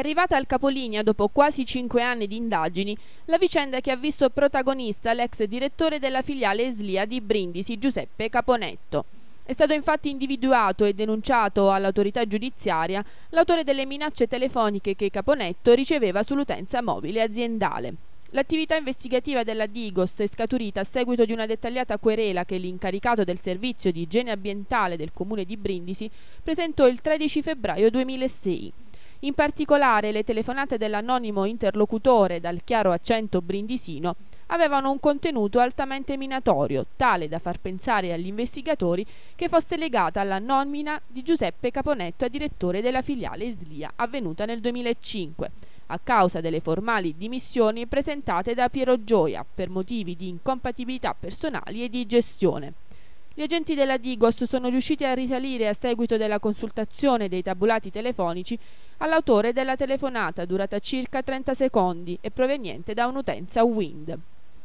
arrivata al capolinea dopo quasi cinque anni di indagini la vicenda che ha visto protagonista l'ex direttore della filiale Eslia di Brindisi, Giuseppe Caponetto. È stato infatti individuato e denunciato all'autorità giudiziaria l'autore delle minacce telefoniche che Caponetto riceveva sull'utenza mobile aziendale. L'attività investigativa della Digos è scaturita a seguito di una dettagliata querela che l'incaricato del servizio di igiene ambientale del comune di Brindisi presentò il 13 febbraio 2006. In particolare le telefonate dell'anonimo interlocutore dal chiaro accento brindisino avevano un contenuto altamente minatorio, tale da far pensare agli investigatori che fosse legata alla nomina di Giuseppe Caponetto a direttore della filiale Slia avvenuta nel 2005 a causa delle formali dimissioni presentate da Piero Gioia per motivi di incompatibilità personali e di gestione. Gli agenti della Digos sono riusciti a risalire a seguito della consultazione dei tabulati telefonici all'autore della telefonata durata circa 30 secondi e proveniente da un'utenza Wind.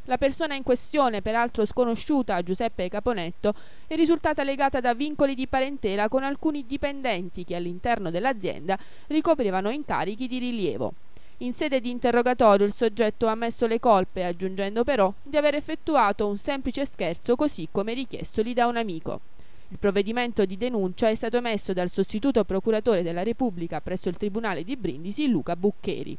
La persona in questione, peraltro sconosciuta a Giuseppe Caponetto, è risultata legata da vincoli di parentela con alcuni dipendenti che all'interno dell'azienda ricoprivano incarichi di rilievo. In sede di interrogatorio il soggetto ha ammesso le colpe, aggiungendo però di aver effettuato un semplice scherzo così come richiestogli da un amico. Il provvedimento di denuncia è stato emesso dal sostituto procuratore della Repubblica presso il Tribunale di Brindisi Luca Buccheri.